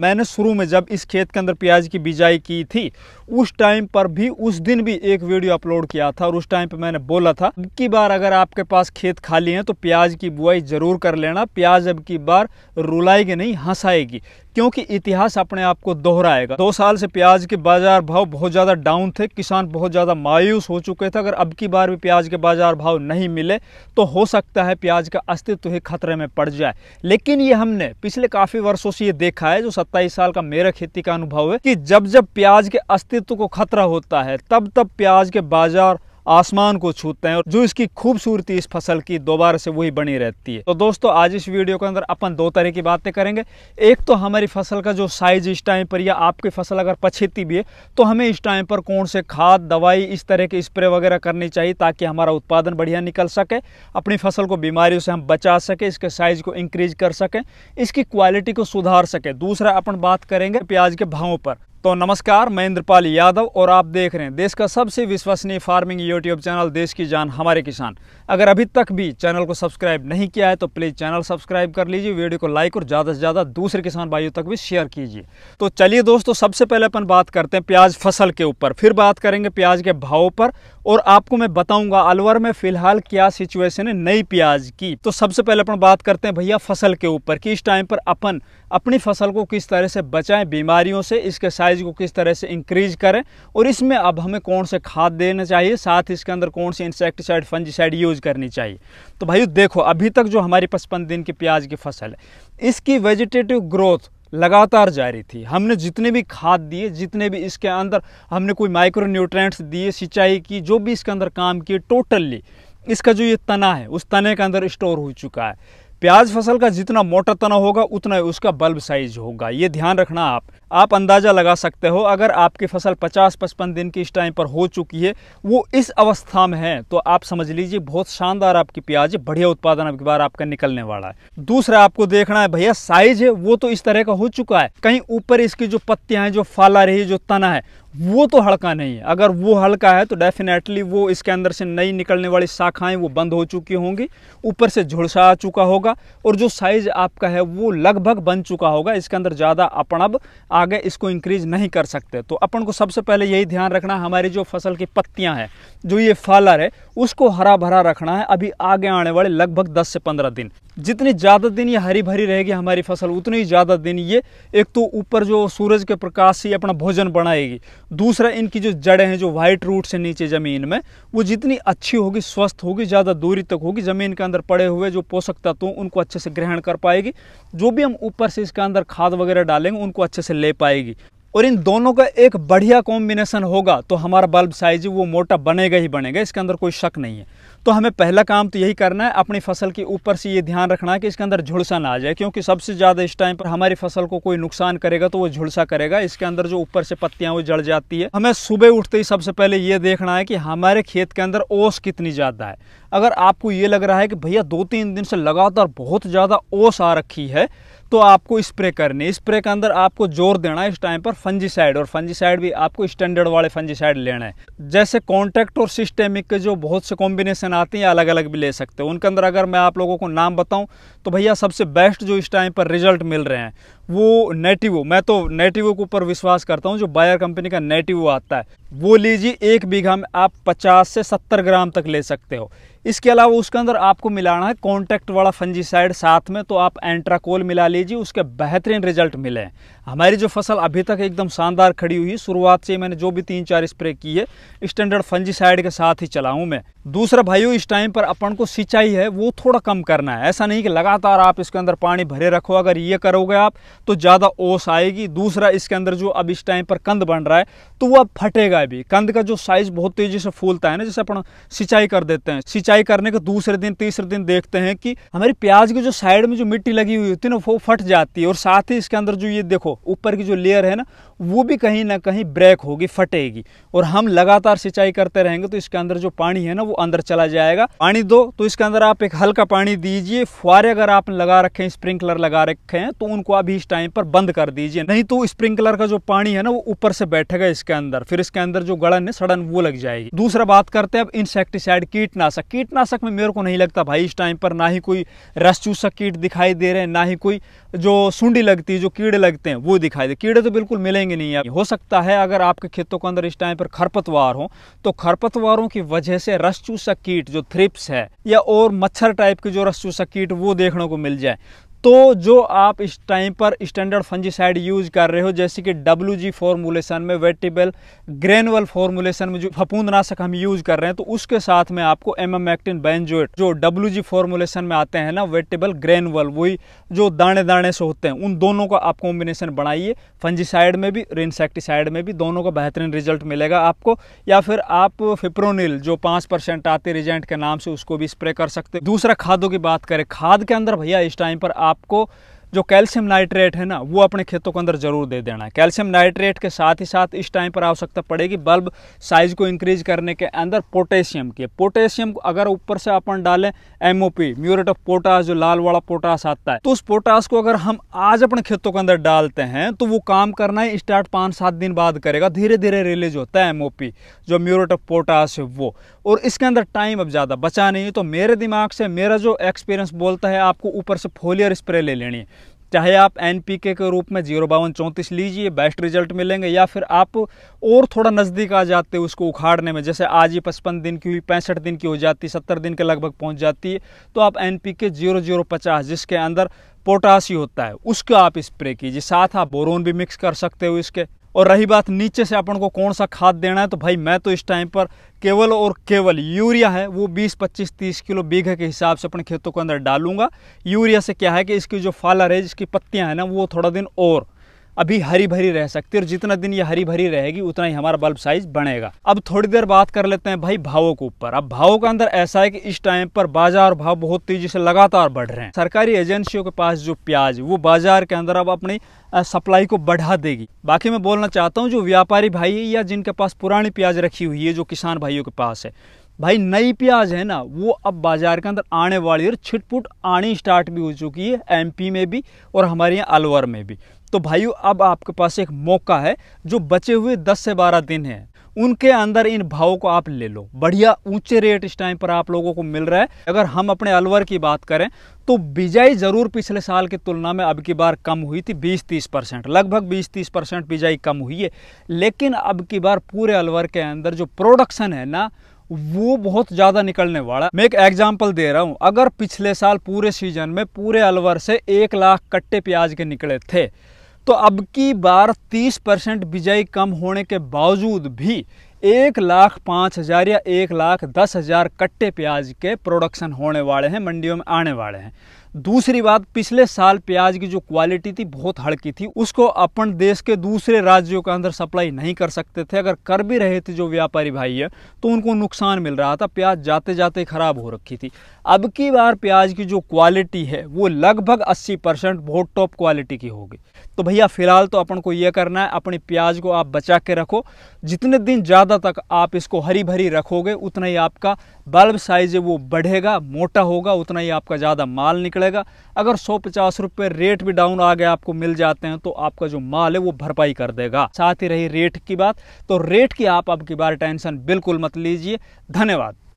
मैंने शुरू में जब इस खेत के अंदर प्याज की बिजाई की थी उस टाइम पर भी उस दिन भी एक वीडियो अपलोड किया था और उस टाइम पर मैंने बोला था अब की बार अगर आपके पास खेत खाली है तो प्याज की बुआई ज़रूर कर लेना प्याज अब की बार रुलाएगी नहीं हंसाएगी क्योंकि इतिहास अपने आप को दोहराएगा दो साल से प्याज के बाजार भाव बहुत ज़्यादा डाउन थे किसान बहुत ज़्यादा मायूस हो चुके थे अगर अब की बार भी प्याज के बाजार भाव नहीं मिले तो हो सकता है प्याज का अस्तित्व ही खतरे में पड़ जाए लेकिन ये हमने पिछले काफ़ी वर्षों से ये देखा है जो सत्ताईस साल का मेरा खेती का अनुभव है कि जब जब प्याज के अस्तित्व को खतरा होता है तब तब प्याज के बाजार आसमान को छूते हैं और जो इसकी खूबसूरती इस फसल की दोबारा से वही बनी रहती है तो दोस्तों आज इस वीडियो के अंदर अपन दो तरह की बातें करेंगे एक तो हमारी फसल का जो साइज इस टाइम पर या आपकी फसल अगर पछेती भी है तो हमें इस टाइम पर कौन से खाद दवाई इस तरह के स्प्रे वगैरह करनी चाहिए ताकि हमारा उत्पादन बढ़िया निकल सके अपनी फसल को बीमारियों से हम बचा सकें इसके साइज को इंक्रीज कर सकें इसकी क्वालिटी को सुधार सकें दूसरा अपन बात करेंगे प्याज के भावों पर तो नमस्कार मैं इंद्रपाल यादव और आप देख रहे हैं देश का सबसे विश्वसनीय फार्मिंग यूट्यूब चैनल देश की जान हमारे किसान अगर अभी तक भी चैनल को सब्सक्राइब नहीं किया है तो प्लीज़ चैनल सब्सक्राइब कर लीजिए वीडियो को लाइक और ज़्यादा से ज़्यादा दूसरे किसान भाइयों तक भी शेयर कीजिए तो चलिए दोस्तों सबसे पहले अपन बात करते हैं प्याज फसल के ऊपर फिर बात करेंगे प्याज के भाव पर और आपको मैं बताऊंगा अलवर में फिलहाल क्या सिचुएशन है नई प्याज की तो सबसे पहले अपन बात करते हैं भैया फसल के ऊपर कि इस टाइम पर अपन अपनी फसल को किस तरह से बचाएँ बीमारियों से इसके साइज साइज को किस तरह से इंक्रीज करें और इसमें अब हमें कौन से खाद देना चाहिए साथ इसके अंदर कौन से इंसेक्टिसाइड फंजीसाइड यूज़ करनी चाहिए तो भाई देखो अभी तक जो हमारी पचपन दिन की प्याज की फसल है इसकी वेजिटेटिव ग्रोथ लगातार जारी थी हमने जितने भी खाद दिए जितने भी इसके अंदर हमने कोई माइक्रो न्यूट्रेंट्स दिए सिंचाई की जो भी इसके अंदर काम किए टोटली इसका जो ये तना है उस तने के अंदर स्टोर हो चुका है प्याज फसल का जितना मोटा तना होगा उतना ही उसका बल्ब साइज होगा ये ध्यान रखना आप आप अंदाज़ा लगा सकते हो अगर आपकी फसल 50-55 दिन की इस टाइम पर हो चुकी है वो इस अवस्था में है तो आप समझ लीजिए बहुत शानदार आपकी प्याज है बढ़िया उत्पादन अब बार आपका निकलने वाला है दूसरा आपको देखना है भैया साइज है वो तो इस तरह का हो चुका है कहीं ऊपर इसकी जो पत्तियां हैं जो फाला रही जो तना है वो तो हल्का नहीं है अगर वो हल्का है तो डेफिनेटली वो इसके अंदर से नई निकलने वाली शाखाएं वो बंद हो चुकी होंगी ऊपर से झुलसा आ चुका होगा और जो साइज़ आपका है वो लगभग बन चुका होगा इसके अंदर ज़्यादा अपन अब आगे इसको इंक्रीज नहीं कर सकते तो अपन को सबसे पहले यही ध्यान रखना हमारी जो फसल की पत्तियाँ हैं जो ये फालर है उसको हरा भरा रखना है अभी आगे आने वाले लगभग दस से पंद्रह दिन जितनी ज़्यादा दिन ये हरी भरी रहेगी हमारी फसल उतनी ही ज़्यादा दिन ये एक तो ऊपर जो सूरज के प्रकाश से अपना भोजन बनाएगी दूसरा इनकी जो जड़ें हैं जो वाइट रूट से नीचे ज़मीन में वो जितनी अच्छी होगी स्वस्थ होगी ज़्यादा दूरी तक होगी ज़मीन के अंदर पड़े हुए जो पोषक तत्व उनको अच्छे से ग्रहण कर पाएगी जो भी हम ऊपर से इसके अंदर खाद वगैरह डालेंगे उनको अच्छे से ले पाएगी और इन दोनों का एक बढ़िया कॉम्बिनेशन होगा तो हमारा बल्ब साइज वो मोटा बनेगा ही बनेगा इसके अंदर कोई शक नहीं है तो हमें पहला काम तो यही करना है अपनी फसल के ऊपर से ये ध्यान रखना है कि इसके अंदर झुलसा ना आ जाए क्योंकि सबसे ज़्यादा इस टाइम पर हमारी फसल को कोई नुकसान करेगा तो वो झुलसा करेगा इसके अंदर जो ऊपर से पत्तियाँ वो जड़ जाती है हमें सुबह उठते ही सबसे पहले ये देखना है कि हमारे खेत के अंदर ओस कितनी ज़्यादा है अगर आपको ये लग रहा है कि भैया दो तीन दिन से लगातार बहुत ज़्यादा ओस आ रखी है तो आपको स्प्रे करनी स्प्रे के अंदर आपको जोर देना है इस टाइम पर फंजीसाइड और फंजीसाइड भी आपको स्टैंडर्ड वाले फंजीसाइड लेना है जैसे कॉन्टैक्ट और सिस्टेमिक के जो बहुत से कॉम्बिनेशन आते हैं अलग अलग भी ले सकते हो उनके अंदर अगर मैं आप लोगों को नाम बताऊं तो भैया सबसे बेस्ट जो इस टाइम पर रिजल्ट मिल रहे हैं वो नेटिवो मैं तो नेटिवो के ऊपर विश्वास करता हूँ जो बायर कंपनी का नेटिवो आता है वो लीजिए एक बीघा में आप 50 से 70 ग्राम तक ले सकते हो इसके अलावा उसके अंदर आपको मिलाना है कॉन्टैक्ट वाला फंजीसाइड साथ में तो आप एंट्राकोल मिला लीजिए उसके बेहतरीन रिजल्ट मिले हैं हमारी जो फसल अभी तक एकदम शानदार खड़ी हुई है शुरुआत से मैंने जो भी तीन चार स्प्रे की है स्टैंडर्ड फंजीसाइड के साथ ही हूँ मैं दूसरा भाइयों इस टाइम पर अपन को सिंचाई है वो थोड़ा कम करना है ऐसा नहीं कि लगातार आप इसके अंदर पानी भरे रखो अगर ये करोगे आप तो ज़्यादा ओस आएगी दूसरा इसके अंदर जो अब इस टाइम पर कंद बन रहा है तो वो अब फटेगा भी कंद का जो साइज़ बहुत तेज़ी से फूलता है ना जैसे अपन सिंचाई कर देते हैं सिंचाई करने के दूसरे दिन तीसरे दिन देखते हैं कि हमारी प्याज की जो साइड में जो मिट्टी लगी हुई होती है ना वो फट जाती है और साथ ही इसके अंदर जो ये देखो ऊपर की जो लेयर है ना वो भी कहीं ना कहीं ब्रेक होगी फटेगी और हम लगातार सिंचाई करते रहेंगे तो इसके अंदर जो पानी है ना वो अंदर चला जाएगा पानी दो तो इसके अंदर आप एक हल्का पानी दीजिए फुहारे अगर आप लगा रखे हैं स्प्रिंकलर लगा रखे हैं तो उनको अभी इस टाइम पर बंद कर दीजिए नहीं तो स्प्रिंकलर का जो पानी है ना वो ऊपर से बैठेगा इसके अंदर फिर इसके अंदर जो गड़न है सड़न वो लग जाएगी दूसरा बात करते हैं अब इंसेक्टिसाइड कीटनाशक कीटनाशक में मेरे को नहीं लगता भाई इस टाइम पर ना ही कोई रस चूसक कीट दिखाई दे रहे हैं ना ही कोई जो सुंडी लगती है जो कीड़े लगते हैं वो दिखाई दे कीड़े तो बिल्कुल मिलेंगे नहीं आप हो सकता है अगर आपके खेतों के अंदर इस टाइम पर खरपतवार हो तो खरपतवारों की वजह से रसचूसा कीट जो थ्रिप्स है या और मच्छर टाइप की जो रसचूसा कीट वो देखने को मिल जाए तो जो आप इस टाइम पर स्टैंडर्ड फंजीसाइड यूज कर रहे हो जैसे कि डब्ल्यू जी फॉर्मूलेशन में वेटिबल ग्रेनुअल फॉर्मूलेशन में जो फपूंदनाशक हम यूज कर रहे हैं तो उसके साथ में आपको एम एम एक्टिन बेंजोएट जो डब्ल्यू जी फॉर्मूलेशन में आते हैं ना वेटिबल ग्रेनुअल वही जो दाने दाने से होते हैं उन दोनों का आप कॉम्बिनेशन बनाइए फंजीसाइड में भी इंसेक्टिसाइड में भी दोनों का बेहतरीन रिजल्ट मिलेगा आपको या फिर आप फिप्रोनिल जो पाँच परसेंट आते रिजेंट के नाम से उसको भी स्प्रे कर सकते दूसरा खादों की बात करें खाद के अंदर भैया इस टाइम पर आप आपको जो कैल्शियम नाइट्रेट है ना वो अपने खेतों के अंदर ज़रूर दे देना है कैल्शियम नाइट्रेट के साथ ही साथ इस टाइम पर आवश्यकता पड़ेगी बल्ब साइज को इंक्रीज करने के अंदर पोटेशियम की पोटेशियम अगर ऊपर से अपन डालें एम म्यूरेट ऑफ पोटास जो लाल वाला पोटास आता है तो उस पोटास को अगर हम आज अपने खेतों के अंदर डालते हैं तो वो काम करना ही स्टार्ट पाँच सात दिन बाद करेगा धीरे धीरे रिलीज होता है एम जो म्यूरेट ऑफ पोटास है वो और इसके अंदर टाइम अब ज़्यादा बचा नहीं है तो मेरे दिमाग से मेरा जो एक्सपीरियंस बोलता है आपको ऊपर से फोलियर स्प्रे ले लेनी है चाहे आप एन पी के रूप में जीरो बावन चौंतीस लीजिए बेस्ट रिजल्ट मिलेंगे या फिर आप और थोड़ा नज़दीक आ जाते हो उसको उखाड़ने में जैसे आज ही पचपन दिन की हुई पैंसठ दिन की हो जाती सत्तर दिन के लगभग पहुँच जाती है तो आप N P K zero zero पचास जिसके अंदर पोटास होता है उसका आप स्प्रे कीजिए साथ आप बोरोन भी मिक्स कर सकते हो इसके और रही बात नीचे से अपन को कौन सा खाद देना है तो भाई मैं तो इस टाइम पर केवल और केवल यूरिया है वो 20 25 30 किलो बीघे के हिसाब से अपने खेतों के अंदर डालूंगा यूरिया से क्या है कि इसकी जो फालर है जिसकी पत्तियाँ हैं ना वो थोड़ा दिन और अभी हरी भरी रह सकती है और जितना दिन ये हरी भरी रहेगी उतना ही हमारा बल्ब साइज बढ़ेगा अब थोड़ी देर बात कर लेते हैं भाई भावों के ऊपर अब भावों का अंदर ऐसा है कि इस टाइम पर बाजार भाव बहुत तेजी से लगातार बढ़ रहे हैं सरकारी एजेंसियों के पास जो प्याज वो बाजार के अंदर अब अपनी सप्लाई को बढ़ा देगी बाकी मैं बोलना चाहता हूँ जो व्यापारी भाई या जिनके पास पुरानी प्याज रखी हुई है जो किसान भाइयों के पास है भाई नई प्याज है ना वो अब बाजार के अंदर आने वाली और छिटपुट आनी स्टार्ट भी हो चुकी है एमपी में भी और हमारे यहाँ अलवर में भी तो भाइयों अब आपके पास एक मौका है जो बचे हुए 10 से 12 दिन है उनके अंदर इन भावों को आप ले लो बढ़िया ऊंचे रेट इस टाइम पर आप लोगों को मिल रहा है अगर हम अपने अलवर की बात करें तो बिजाई ज़रूर पिछले साल की तुलना में अब की बार कम हुई थी 20-30 परसेंट लगभग 20-30 परसेंट बिजाई कम हुई है लेकिन अब की बार पूरे अलवर के अंदर जो प्रोडक्शन है ना वो बहुत ज़्यादा निकलने वाला मैं एक एग्जाम्पल दे रहा हूँ अगर पिछले साल पूरे सीजन में पूरे अलवर से एक लाख कट्टे प्याज के निकले थे तो अब की बार 30 परसेंट बिजाई कम होने के बावजूद भी एक लाख पाँच हज़ार या एक लाख दस हज़ार कट्टे प्याज के प्रोडक्शन होने वाले हैं मंडियों में आने वाले हैं दूसरी बात पिछले साल प्याज की जो क्वालिटी थी बहुत हड़की थी उसको अपन देश के दूसरे राज्यों के अंदर सप्लाई नहीं कर सकते थे अगर कर भी रहे थे जो व्यापारी भाई है तो उनको नुकसान मिल रहा था प्याज जाते जाते ख़राब हो रखी थी अब की बार प्याज की जो क्वालिटी है वो लगभग अस्सी परसेंट बहुत टॉप क्वालिटी की होगी तो भैया फिलहाल तो अपन को ये करना है अपने प्याज को आप बचा के रखो जितने दिन ज़्यादा तक आप इसको हरी भरी रखोगे उतना ही आपका बल्ब साइज वो बढ़ेगा मोटा होगा उतना ही आपका ज़्यादा माल निकलेगा पड़ेगा अगर सौ पचास रुपये रेट भी डाउन आगे आपको मिल जाते हैं तो आपका जो माल है वो भरपाई कर देगा साथ ही रही रेट की बात तो रेट की आप अब की बार टेंशन बिल्कुल मत लीजिए धन्यवाद